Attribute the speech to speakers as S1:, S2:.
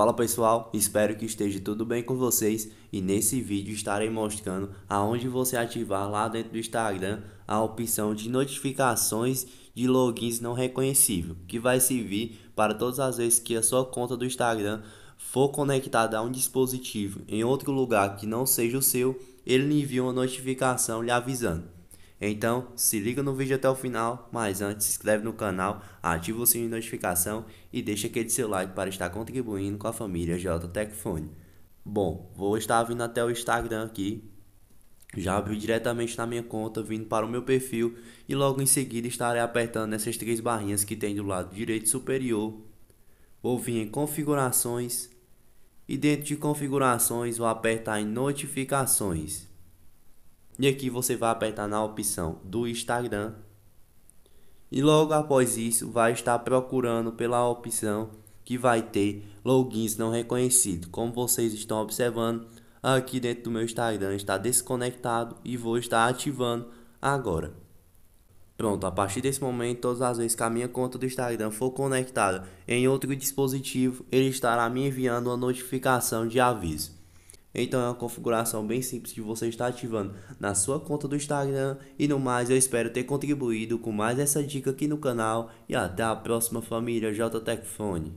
S1: Fala pessoal, espero que esteja tudo bem com vocês e nesse vídeo estarei mostrando aonde você ativar lá dentro do Instagram a opção de notificações de logins não reconhecível, que vai servir para todas as vezes que a sua conta do Instagram for conectada a um dispositivo em outro lugar que não seja o seu, ele envia uma notificação lhe avisando. Então, se liga no vídeo até o final, mas antes se inscreve no canal, ativa o sininho de notificação e deixa aquele seu like para estar contribuindo com a família JTech Bom, vou estar vindo até o Instagram aqui, já abri diretamente na minha conta, vindo para o meu perfil e logo em seguida estarei apertando essas três barrinhas que tem do lado direito superior. Vou vir em configurações e dentro de configurações vou apertar em notificações. E aqui você vai apertar na opção do Instagram. E logo após isso, vai estar procurando pela opção que vai ter logins não reconhecidos. Como vocês estão observando, aqui dentro do meu Instagram está desconectado e vou estar ativando agora. Pronto, a partir desse momento, todas as vezes que a minha conta do Instagram for conectada em outro dispositivo, ele estará me enviando uma notificação de aviso. Então é uma configuração bem simples que você está ativando na sua conta do Instagram. E no mais, eu espero ter contribuído com mais essa dica aqui no canal. E até a próxima família JTech